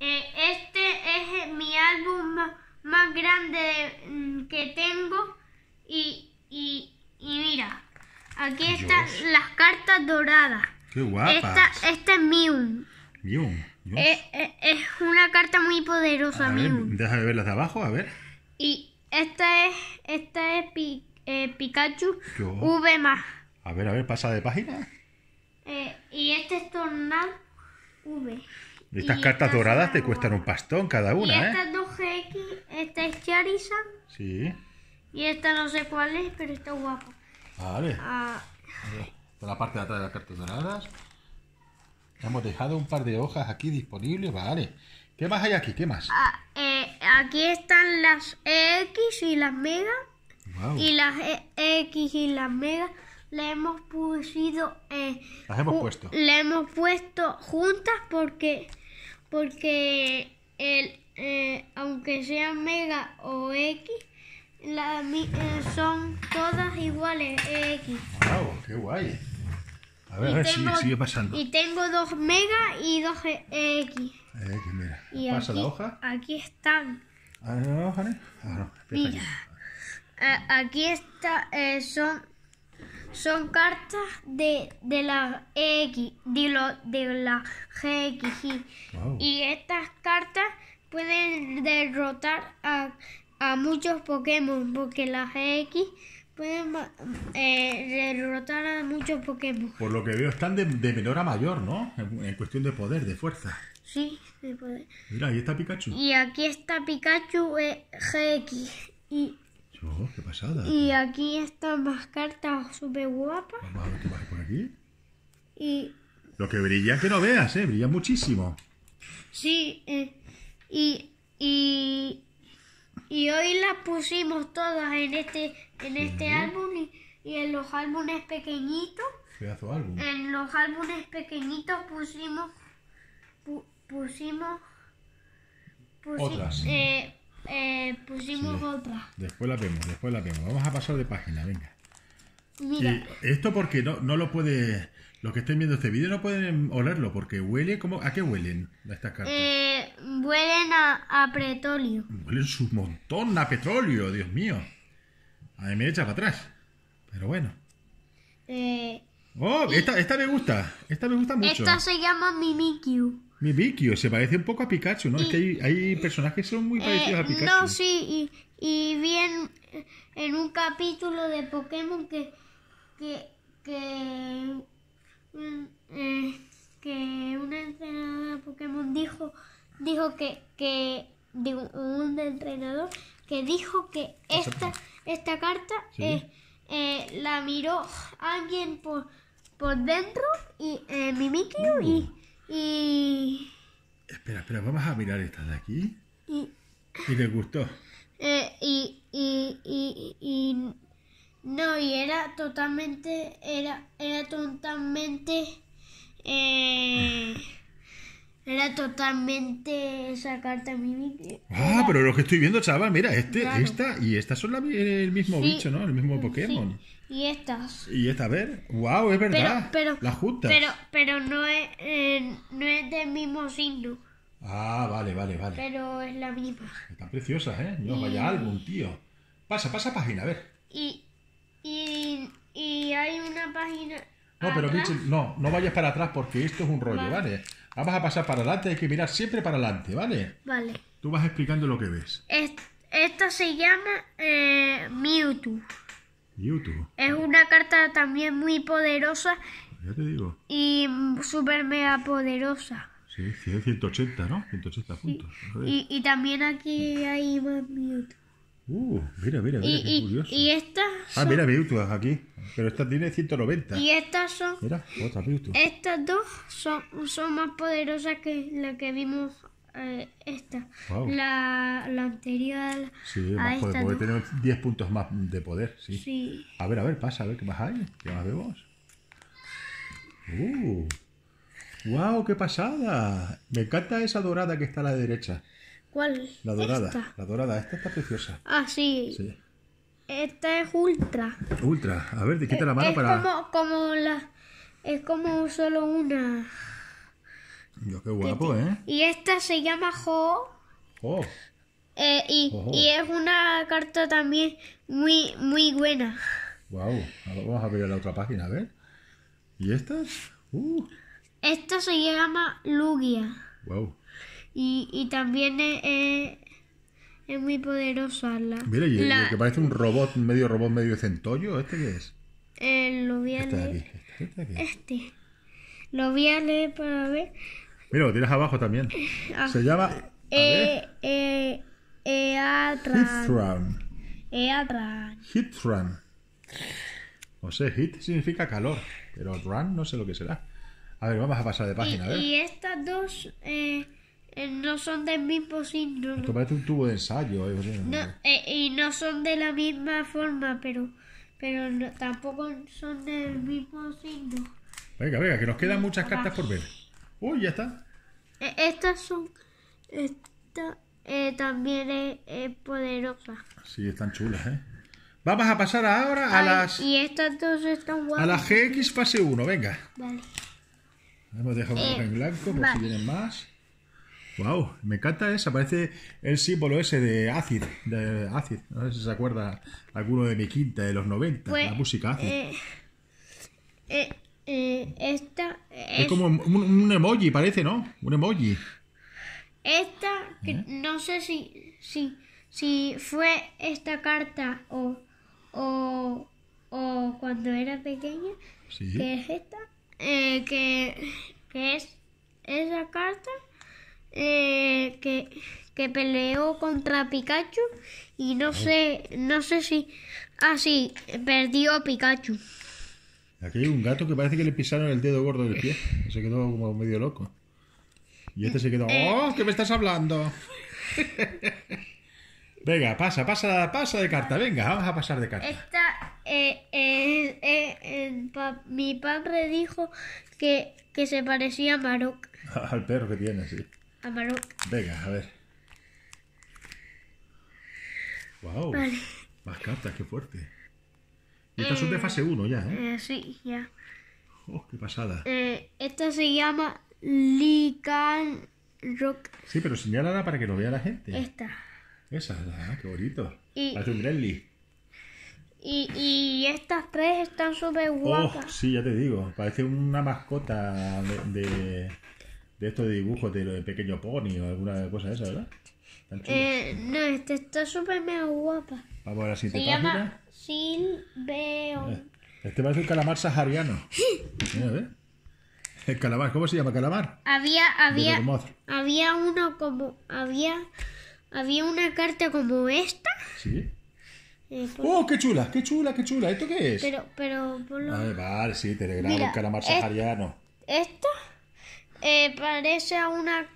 Eh, este es eh, mi álbum más, grande mm, que tengo y, y, mira, aquí están las cartas doradas. Qué guapas! Esta, es Mew. Mew. Eh, es, una carta muy poderosa, Mew. Déjame ver las de abajo, a ver. Y esta es, esta es Pikachu V más. A ver, a ver, pasa de página. y este es Tornado V. Estas cartas doradas te cuestan un pastón cada una, y esta ¿eh? GX, esta es Charizard. Sí. Y esta no sé cuál es, pero está guapo. Vale. Ah. la parte de atrás de las cartas doradas. Hemos dejado un par de hojas aquí disponibles, vale. ¿Qué más hay aquí? ¿Qué más? Ah, eh, aquí están las x y las Mega. Wow. Y las x y las Mega le hemos pusido... Eh, las hemos puesto. Le hemos puesto juntas porque porque el, eh, aunque sean mega o X, la, eh, son todas iguales X. ¡Wow! ¡Qué guay! A ver, a ver tengo, sigue, pasando. Y tengo dos mega y dos eh, X. Eh, mira. Y Pasa aquí, la hoja. Aquí están. Ah, no, no, ah, no, mira, eh, aquí está, eh, son son cartas de, de la X, de, de la GX. Y estas cartas pueden derrotar a, muchos Pokémon, porque las X pueden eh, derrotar a muchos Pokémon. Por lo que veo, están de, menor a mayor, ¿no? En, cuestión de poder, de fuerza. Sí, de poder. Mira, ahí está Pikachu. Y aquí está Pikachu eh, GX. Y Oh, qué pasada. Y aquí están más cartas súper guapas. Vamos a ver por aquí. Y... Lo que brilla que no veas, ¿eh? Brilla muchísimo. Sí, eh, y, y, hoy las pusimos todas en este, en este álbum y, en los álbumes pequeñitos. álbum. En los álbumes pequeñitos pusimos... pusimos... Otras. Eh, eh, pusimos otra. Después la vemos, después la vemos. Vamos a pasar de página, venga. Mira. esto porque no, no lo puede. Los que estén viendo este vídeo no pueden olerlo porque huele como. ¿A qué huelen estas cartas? Eh, huelen a, a, petróleo. Huelen su montón a petróleo, Dios mío. A mí me echa para atrás. Pero bueno. Eh, oh, esta, esta me gusta. Esta me gusta mucho. Esta se llama Mimikyu. Mimikyu, se parece un poco a Pikachu, ¿no? es que hay, hay, personajes que son muy eh, parecidos a Pikachu. No, sí, y, y vi en, un capítulo de Pokémon que. que. que. Eh, una entrenadora de Pokémon dijo. dijo que. un entrenador que dijo que esta, esta carta eh, la miró alguien por, por dentro y Mimikyu y, uh. Y... Espera, espera, vamos a mirar esta de aquí. Y, ¿Y les gustó. Eh, y, y, y, y, no, y era totalmente, era, era totalmente... Eh... Era totalmente esa carta mini. Ah, pero lo que estoy viendo, chaval, mira, este, esta y estas son el mismo bicho, ¿no? El mismo Pokémon. Y estas. Y esta, a ver. ¡Wow! Es verdad. Pero, las juntas. Pero, pero no, es, eh, no es del mismo signo. Ah, vale, vale, vale. Pero es la misma. Están preciosas, ¿eh? No, vaya álbum, tío. Pasa, pasa página, a ver. Y, hay una página. No, pero bicho no, no vayas para atrás porque esto es un rollo, ¿vale? Vamos a pasar para adelante, hay que mirar siempre para adelante, ¿vale? Vale. Tú vas explicando lo que ves. esto se llama eh, Mewtwo. Mewtwo. Es una carta también muy poderosa. Pues ya te digo. Y súper mega poderosa. Sí, 180, ¿no? 180 puntos. Y, y también aquí hay más Mewtwo. Uh, mira, mira, mira, y, estas. Ah, mira, Mewtwo aquí. Pero esta tiene 190. Y estas son. Mira, Estas dos son, son más poderosas que la que vimos. Eh, esta. La, la, anterior. Sí, a más 10 puntos más de poder. Sí. A ver, a ver, pasa, a ver qué más hay. ¿Qué más vemos? ¡Uh! ¡Wow! ¡Qué pasada! Me encanta esa dorada que está a la derecha. La dorada. Esta. La dorada, esta está preciosa. Ah, sí. Esta es ultra. Ultra. A ver, te quita la mano para. Como, como la. Es como solo una. Yo qué guapo, ¿eh? Y esta se llama eh, Jo. jo y, es una carta también muy, muy buena. Wow. Ahora vamos a ver la otra página, a ver. ¿Y esta? Uh. Esta se llama Lugia. Wow. Y, y también es, es, muy poderosa la... Mira, y, que parece un robot, medio robot, medio centollo, ¿este qué es? Eh, lo voy a este de Aquí, este, Lo voy a leer para ver. Mira, lo tienes abajo también. Ah. Se llama... Eh, eh, Eatran. Eatran. Hitran. O sea, hit significa calor, pero run no sé lo que será. A ver, vamos a pasar de página. Y, a ver. y estas dos eh, eh, no son del mismo signo. un tubo de ensayo. no, eh, y no son de la misma forma, pero, pero tampoco son del mismo signo. Venga, venga, que nos quedan muchas ah. cartas por ver. Uy, ya está. Eh, estas son... Esta también es, poderosa. Sí, están chulas, ¿eh? Vamos a pasar ahora a las... Y estas dos están guapas. A las GX fase 1, venga. Vale. Hemos dejado en blanco por si vienen más. Wow, me encanta esa. Parece el símbolo ese de Acid. De No sé si se acuerda alguno de mi quinta de los 90. Pues, la música Acid. Eh, eh, eh, esta es, es como un, emoji, parece, ¿no? Un emoji. Esta, no sé si, si, fue esta carta o, o, cuando era pequeña, que es esta, que, que es esa carta eh, que, peleó contra Pikachu y no sé, no sé si... Ah, sí, perdió Pikachu. Aquí hay un gato que parece que le pisaron el dedo gordo del pie. Se quedó como medio loco. Y este se quedó... Eh. ¡Oh! ¿Qué me estás hablando? venga, pasa, pasa, pasa de carta. Venga, vamos a pasar de carta. Eh, eh, mi padre dijo que, que se parecía a Maroc. Al perro que tiene, sí. Venga, a ver. ¡Wow! Vale. Más cartas, qué fuerte. Y estas son de eh, fase 1 ya, ¿eh? ¿eh? Sí, ya. ¡Oh, qué pasada! Eh, esta se llama Lican Rock. Sí, pero señálala para que lo vea la gente. Esta. Esa, ah, qué bonito. Y, un Y, y, estas tres están súper oh, guapas. Oh, sí, ya te digo. Parece una mascota de de estos dibujos de, de Pequeño Pony o alguna cosa de esa, ¿verdad? Eh, no, este está súper mega guapa. Vamos a ver si te llama Silveo. Eh, este parece un calamar sahariano. El calamar, ¿cómo se llama calamar? Había, había, había uno como, había, había una carta como esta. Sí. Eh, pues ¡Oh, qué chula, qué chula, qué chula! ¿Esto qué es? Pero, pero, por vale, sí, telegrama, el calamar sahariano. ¿Esto? Eh, parece a una,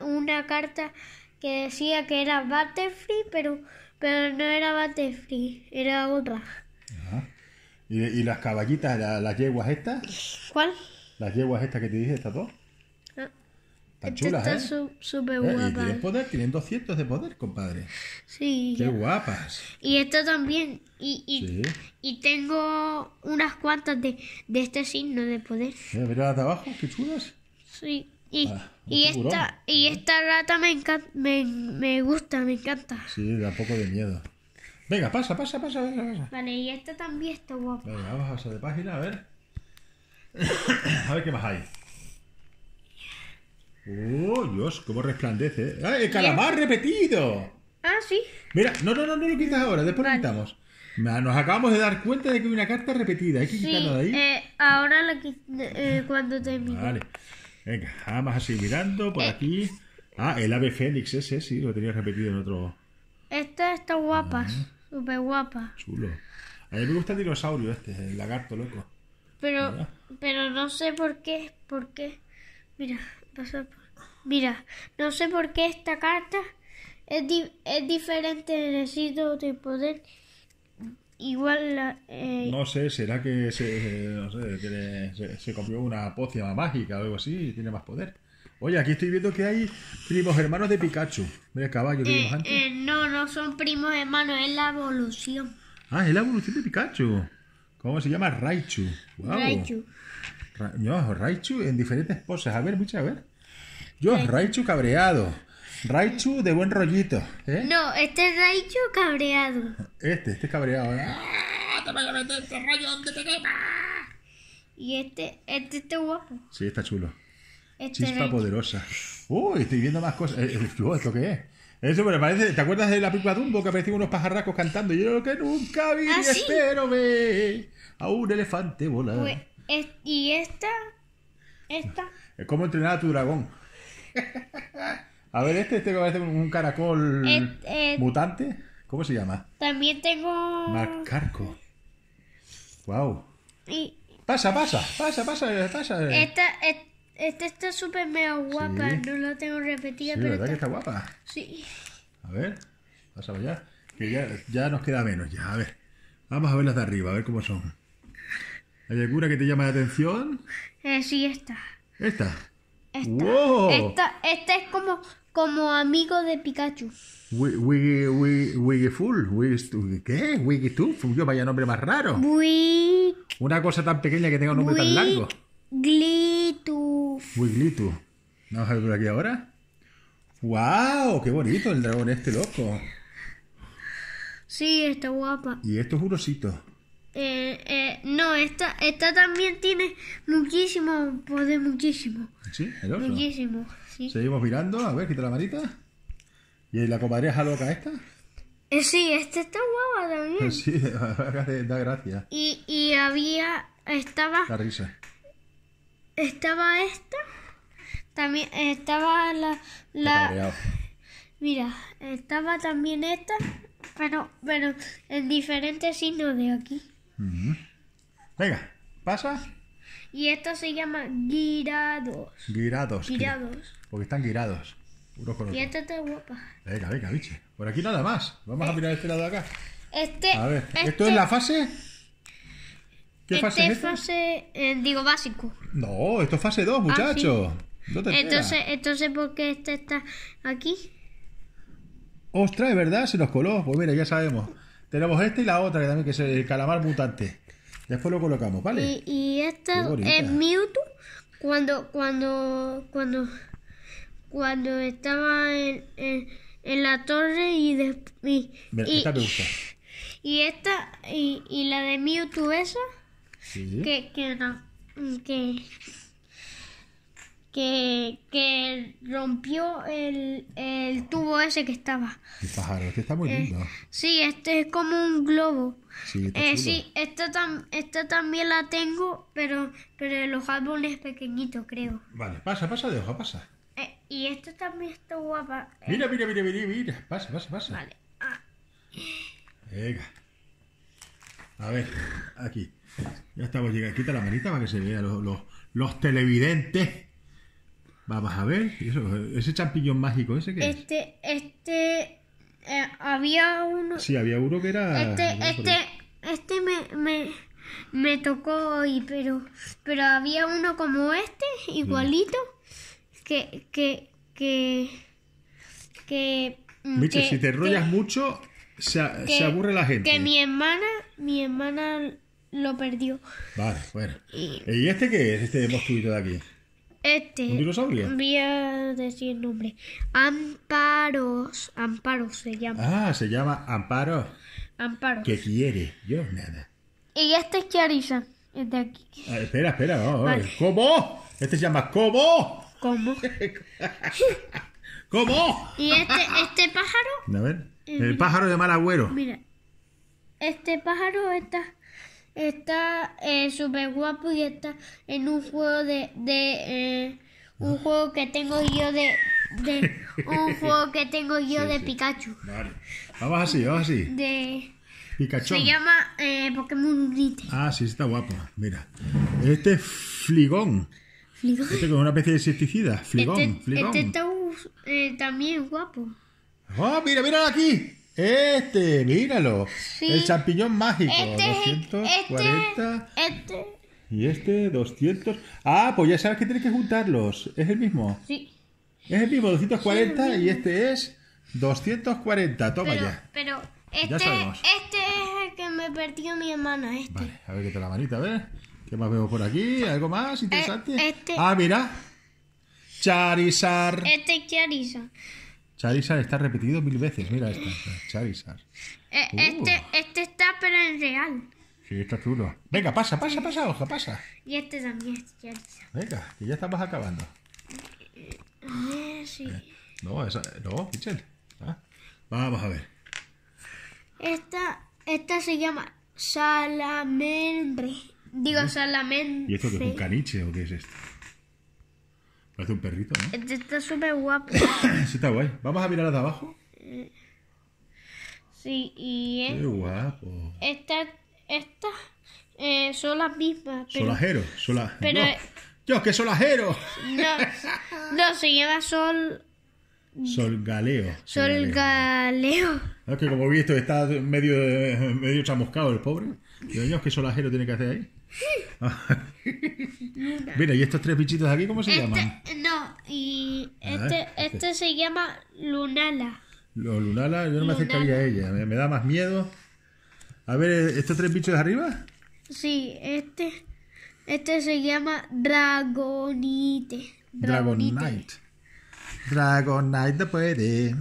una, carta que decía que era Battlefree, pero, pero no era Battlefree, era otra. ¿Y, las caballitas, las yeguas estas? ¿Cuál? Las yeguas estas que te dije, estas dos. Esta está ¿eh? súper eh, poder, tienen 200 de poder, compadre. Sí. Qué guapas. Y esto también. Y, y, y tengo unas cuantas de, de, este signo de poder. Eh, mira, la de abajo, qué chulas. Sí. Y, ah, y esta, y esta rata me, encanta, me, gusta, me encanta. Sí, da poco de miedo. Venga, pasa, pasa, pasa, Vale, y esta también está guapa. vamos a pasar de página, a ver. a ver qué más hay. ¡Oh, Dios! ¡Cómo resplandece! Ah, el calamar repetido! Ah, sí. Mira, no, no, no, no lo quitas ahora, después lo quitamos. Nos acabamos de dar cuenta de que hay una carta repetida. Hay que quitarla de ahí. Eh, ahora la eh, cuando termine. Vale. Venga, vamos así mirando por eh. aquí. Ah, el ave Fénix ese, sí, lo tenía repetido en otro. Estas están guapas, ah. súper guapas Chulo. A mí me gusta el dinosaurio este, el lagarto loco. Pero, pero no sé por qué, por qué. Mira, Mira, no sé por qué esta carta es, es diferente. Necesito de poder igual eh, No sé, será que, se, no una poción mágica o algo así y tiene más poder. Oye, aquí estoy viendo que hay primos hermanos de Pikachu. caballo, eh, eh, no, no son primos hermanos, es la evolución. Ah, es la evolución de Pikachu. ¿Cómo se llama? Raichu. Raichu. Yo, Raichu en diferentes poses. A ver, mucha, a ver. Yo, Raichu cabreado. Raichu de buen rollito. ¿eh? No, este es Raichu cabreado. Este, este es cabreado. ¿eh? Ah, te voy a meter este rollo donde te quema! Y este, este está guapo. Sí, está chulo. Este Chispa poderosa. Uy, estoy viendo más cosas. Eh, eh, ¿Esto qué es? Eso me parece, ¿te acuerdas de la película Dumbo que aparecían unos pajarracos cantando? Yo que nunca vi, ah, espero ver a un elefante volar. Pues, y esta, esta. Es como entrenar a tu dragón. a ver, este, este parece un caracol mutante. ¿Cómo se llama? También tengo. Macarco. Wow. Pasa, pasa, pasa, pasa, pasa. Esta, esta está súper mega guapa. No la tengo repetida, sí, pero. ¿Verdad está... que está guapa? Sí. A ver, pásalo ya. Que ya, ya nos queda menos ya. A ver. Vamos a ver las de arriba, a ver cómo son. ¿Hay alguna que te llame la atención? Eh, sí, esta. ¿Esta? Esta. esta Esta, es como, como amigo de Pikachu. Wiggyful. ¿Qué? Wiggitooth. Yo vaya nombre más raro. Wig... Una cosa tan pequeña que tenga un nombre tan largo. Glitu. Wigglytuff. Vamos a ver por aquí ahora. ¡Wow! ¡Qué bonito el dragón este loco! Sí, está guapa. Y esto es un osito. Eh, eh, no, esta, esta también tiene muchísimo poder, muchísimo. Sí, el Muchísimo, Seguimos mirando, a ver, quita la manita. ¿Y la comadreja loca esta? Eh, sí, esta está guapa también. Sí, da gracia. Y, había, estaba... La risa. Estaba esta, también estaba la... mira, estaba también esta, pero, en diferentes signos de aquí. Venga, pasa. Y esto se llama girados. Girados. Girados. porque están girados. Y esta está guapa. Venga, venga, biche. Por aquí nada más. Vamos a eh, mirar este lado de acá. Este. A ver, ¿esto este es la fase? ¿Qué este fase es fase, eh, digo, básico. No, esto es fase 2, ah, muchachos. entonces, entonces, ¿por qué este está aquí? Ostras, es verdad, se nos coló. Pues mira, ya sabemos. Tenemos esta y la otra que también que es el calamar mutante. Después lo colocamos, ¿vale? Y, esta es Mewtwo cuando cuando cuando cuando estaba en, la torre y después y, esta Y y, la de Mewtwo esa sí. que que, no, que que, que rompió el, el, tubo ese que estaba. El pájaro, este está muy eh, lindo. sí, este es como un globo. Sí, eh, sí esta, también la tengo, pero, pero los álbumes pequeñitos, creo. Vale, pasa, pasa de hoja, pasa. Eh, y esta también está guapa. Eh. Mira, mira, mira, mira, mira, pasa, pasa, pasa. Vale. Ah. Venga. A ver, aquí. Ya estamos llegando. Quita la manita para que se vea los, los televidentes. Vamos a ver, ese champiñón mágico, ¿ese que este, es? Este, este eh, había uno... Sí, había uno que era... Este, este, este me, me, tocó hoy, pero, pero había uno como este, igualito, que, que, que, que... Mm, si te rollas mucho, se, aburre la gente. Que mi hermana, mi hermana lo perdió. Vale, bueno. ¿Y, ¿Y este qué es, este mosquito de aquí? Este. ¿Un dinosaurio? Voy decir nombre. Amparos. Amparos se llama. Ah, se llama Amparos. Amparos. ¿Qué quiere? Yo nada. Y este es Charizard. Es de aquí. Ah, espera, espera. Oh, ¿Cómo? Este se llama ¿Cómo? ¿Cómo? ¿Cómo? ¿Y este, este pájaro? A ver. Eh, el pájaro de mal agüero. Mira. Este pájaro está está eh, súper guapo y está en un juego de, de eh, un juego que tengo yo de, de un juego que tengo yo de Pikachu. Vale. Vamos así, vamos así. De Pikachu. Se llama eh, Pokémon Unite. Ah, sí, está guapo. Mira. Este es Fligón. ¿Fligón? Este con una especie de insecticida. Fligón. Este, este fligón. este está uh, eh, también guapo. ¡Oh, mira, mira aquí! Este, míralo. El champiñón mágico. Este, 240. Este, este. Y este, 200. Ah, pues ya sabes que tienes que juntarlos. ¿Es el mismo? Sí. Es el mismo, 240 y este es 240. Toma ya. Pero este, este es el que me perdió mi hermana. Este. Vale, a ver qué te la manita, a ¿Qué más vemos por aquí? ¿Algo más eh, interesante? Este. Ah, mira. Charizard. Este es Charizard. Charizard está repetido mil veces. Mira esta. Charizard. Eh, uh. este, este está, pero en real. Sí, está chulo. Venga, pasa, pasa, pasa, hoja, pasa. Y este también es Venga, que ya estamos acabando. Eh, eh, no, esa, no, Pichel. vamos a ver. Esta, esta se llama Salamendre. Digo, salamendre. ¿Y esto que es un caniche o qué es esto? un perrito, ¿no? Este está súper guapo. sí, está guay. ¿Vamos a mirar de abajo? Sí, y... Qué guapo. Estas estas eh, son las mismas. solajeros Solajero, Pero... Dios, qué solajero. No, no, se llama sol... sol sol galeo es ah, que como he visto está medio, medio chamuscado el pobre. Dios, Dios, qué solajero tiene que hacer ahí. Mira, ¿y estos tres bichitos aquí cómo se este, llaman? No, y este, este, este, se llama Lunala. Lo, Lunala, yo no me acercaría a ella, me, da más miedo. A ver, ¿estos tres bichos de arriba? Sí, este, este se llama Dragonite. Dragonite. Dragonite, Dragonite puede.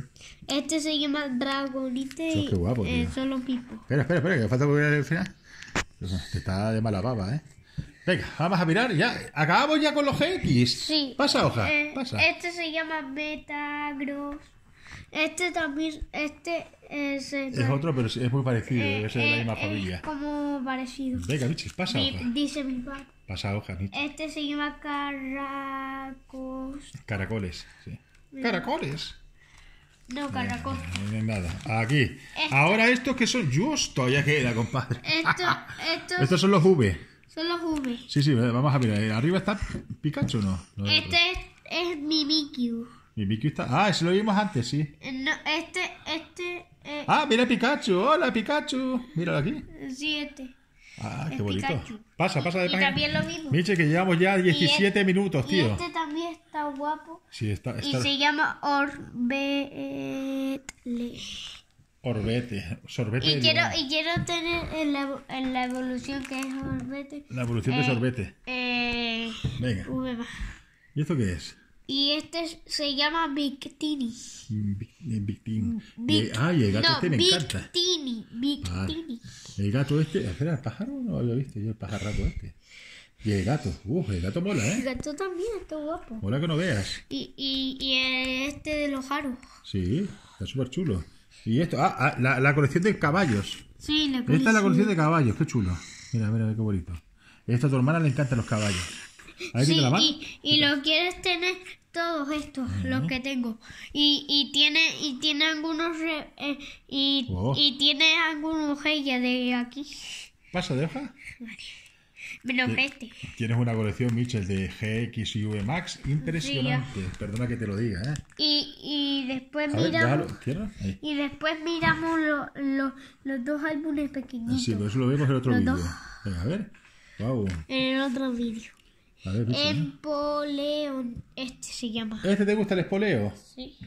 Este se llama Dragonite. es qué guapo, eh, son los Espera, espera, espera, que falta volver al final. Te está de mala baba, ¿eh? Venga, vamos a mirar ya. Acabamos ya con los X. Sí. Pasa, hoja. Eh, pasa. Este se llama Metagross. Este también. Este es. es otro, pero es muy parecido. Eh, es de la eh, misma familia. Es como parecido. Venga, bichis, pasa Dice mi papá. Pasa hoja, Este se llama Caracos. Caracoles, sí. Caracoles. No, caracol. No, nada. Aquí. Ahora estos que son justo, ya queda, compadre. Esto, esto estos son los V. Son los V. Sí, sí, vamos a mirar. Eh, arriba está Pikachu, ¿no? este es, Mimikyu. Mimikyu está... Ah, ese lo vimos antes, sí. No, este, este... Eh, ah, mira Pikachu. Hola, Pikachu. Míralo aquí. Sí, Ah, qué bonito. Pasa, pasa de pan. también lo mismo. Miche, que llevamos ya 17 este minutos, tío. Y este también está guapo. Sí, está. Y se llama Orbete. Orbete, sorbete. Y quiero, y quiero tener en la, en la, evolución que es Orbete. La evolución de sorbete. Eh, eh, Venga. ¿Y esto qué es? Y este se llama Big Tini. Big, ah, y el gato este me Big encanta. Ah, Tini, Big Tini. El gato este, ¿era el pájaro? No lo visto? yo, el pajarraco este. Y el gato, uff, el gato mola, ¿eh? El gato también está guapo. Mola que no veas. Y, y, y este de los aros. Sí, está súper chulo. Y esto, ah, ah la, la, colección de caballos. Sí, la colección. Esta es la colección de caballos, qué chulo. Mira, mira, qué bonito. Esta a tu hermana le encantan los caballos. Y, lo quieres tener todos estos, los que tengo. Y, y tiene, y tiene algunos eh, oh. y, tiene algunos de aquí. ¿Pasa, de hoja? Menos Tienes una colección, Mitchell, de GX y V Max impresionante. Perdona que te lo diga, ¿eh? Y, y después miramos. y después miramos los dos álbumes pequeñitos. Ah, sí, pues eso lo vemos en otro vídeo. A ver. En el otro vídeo. Empoleon Este se llama. ¿Este te gusta el espoleo? Sí.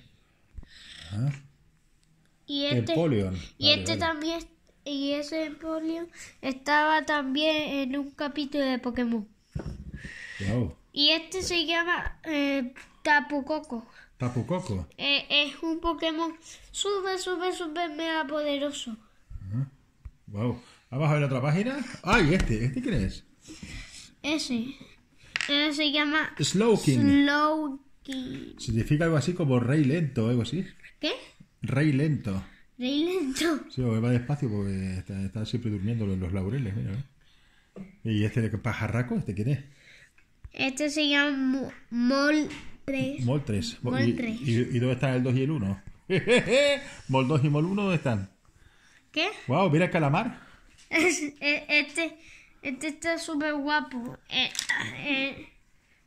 Ah. Y este, y este también. Y ese empoleon estaba también en un capítulo de Pokémon. Y este se llama eh, Tapucoco. ¿Tapucoco? E, es un Pokémon Súper, súper, súper mega poderoso. Wow. Ah, Vamos a ver otra página. ¡Ay, este! ¿Este quién es? Ese. Eh, se llama Slowking. Slowking. Significa algo así como rey lento, algo así. ¿Qué? Rey lento. Rey lento. Sí, va despacio porque está, está siempre durmiendo en los laureles. ¿eh? ¿Y este de pajarraco? ¿Este quién es? Este se llama Mol 3. Mol 3. ¿Y, ¿Y, dónde están el 2 y el 1? ¿Mol 2 y Mol 1 dónde están? ¿Qué? ¡Wow! Mira el calamar. E, este, este está súper guapo. Eh, eh,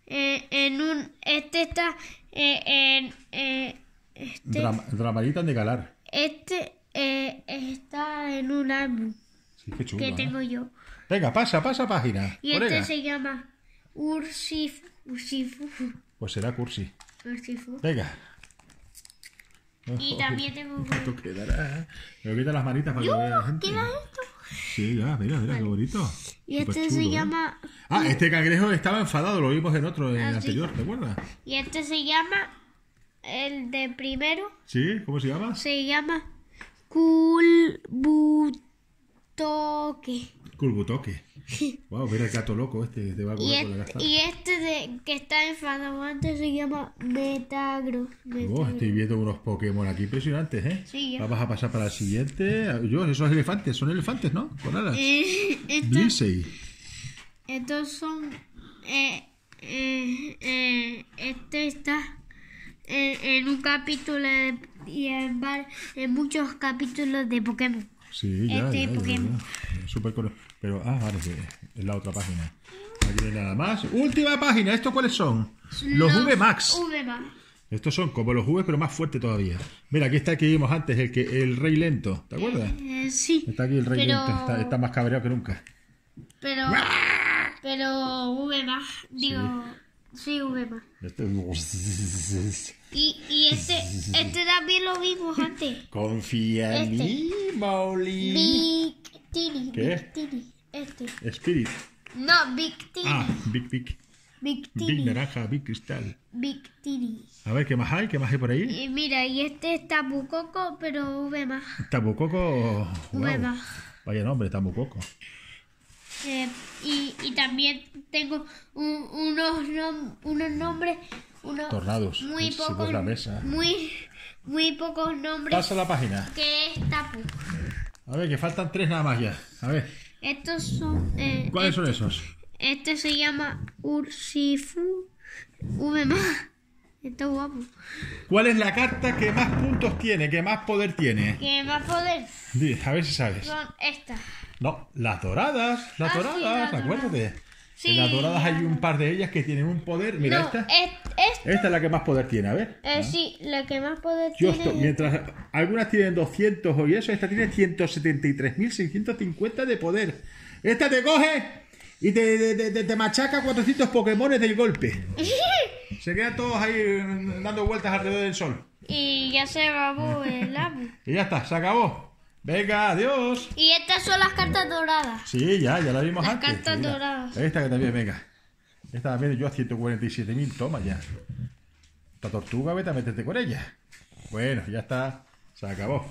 eh, en un, este está en... este, de Galar. Este está en un álbum que tengo yo. Venga, pasa, pasa página. Y este se llama Ursif. Ursifu. Pues será Cursi. Ursifu. Venga. Y también tengo... Esto quedará. Me quitar las manitas para que vean. ¿Qué es esto? Sí, ya, mira, mira, qué bonito. Y este se ¿eh? llama. Ah, este cangrejo estaba enfadado, lo vimos en otro, en el ah, anterior, ¿te acuerdas? Y este se llama. El de primero. ¿Sí? ¿Cómo se llama? Se llama Culbutoque. Curbutoque. Wow, mira el gato loco este de va Y este de, que está en antes se llama Metagro. estoy viendo unos Pokémon aquí impresionantes, ¿eh? Sí, Vamos a pasar para el siguiente. Yo, esos elefantes, son elefantes, ¿no? Con alas. Eh, estos, son. Eh, eh, eh este está en, un capítulo y en, en muchos capítulos de Pokémon. Sí, ya, este Pokémon super Pero, ah, vale, sí, es la otra página. Aquí no hay nada más. Última página, ¿estos cuáles son? Los, VMAX. Max Estos son como los V, pero más fuerte todavía. Mira, aquí está el que vimos antes, el, que, el rey lento. ¿Te acuerdas? Eh, sí. Está aquí el rey lento, está, más cabreado que nunca. Pero. ¡Ah! Pero V Max digo. Sí, VMAX. V este Y, y este, este también lo vimos antes. Confía en mí, Mauli. Tini, ¿Qué? Big Tiri. Este. Spirit. No, Big Tini. Ah, Big Big. Big Tiri. Big naranja, Big cristal. Big Tini. A ver, ¿qué más hay? ¿Qué más hay por ahí? Y eh, mira, y este es Tabucoco, pero V más. Tabucoco. V más. Vaya nombre, Tabucoco. Eh, y, también tengo unos, unos nombres. Unos Tornados. Muy pocos. La Muy, pocos nombres. Pasa la página. ¿Qué es Tapu. A ver, que faltan tres nada más ya. A ver. Estos son. Eh, ¿Cuáles son esos? Este se llama Ursifu V. Está guapo. ¿Cuál es la carta que más puntos tiene, que más poder tiene? Que más poder. A ver si sabes. Son estas. No, las doradas, las ah, doradas, acuérdate. En las doradas hay un par de ellas que tienen un poder. Mira, esta, esta. es la que más poder tiene, a ver. Eh, ah. Sí, la que más poder tiene. mientras algunas tienen 200 o eso, esta tiene 173.650 de poder. Esta te coge y te, machaca 400 Pokémones del golpe. se quedan todos ahí mm, dando vueltas alrededor del sol. Y ya se acabó el abu y ya está, se acabó. Venga, adiós. Y estas son las cartas doradas. Sí, ya, ya las vimos antes. las cartas doradas. Esta que también, venga. Esta también, yo a 147.000. Toma ya. Esta tortuga, vete a meterte con ella. Bueno, ya está. Se acabó.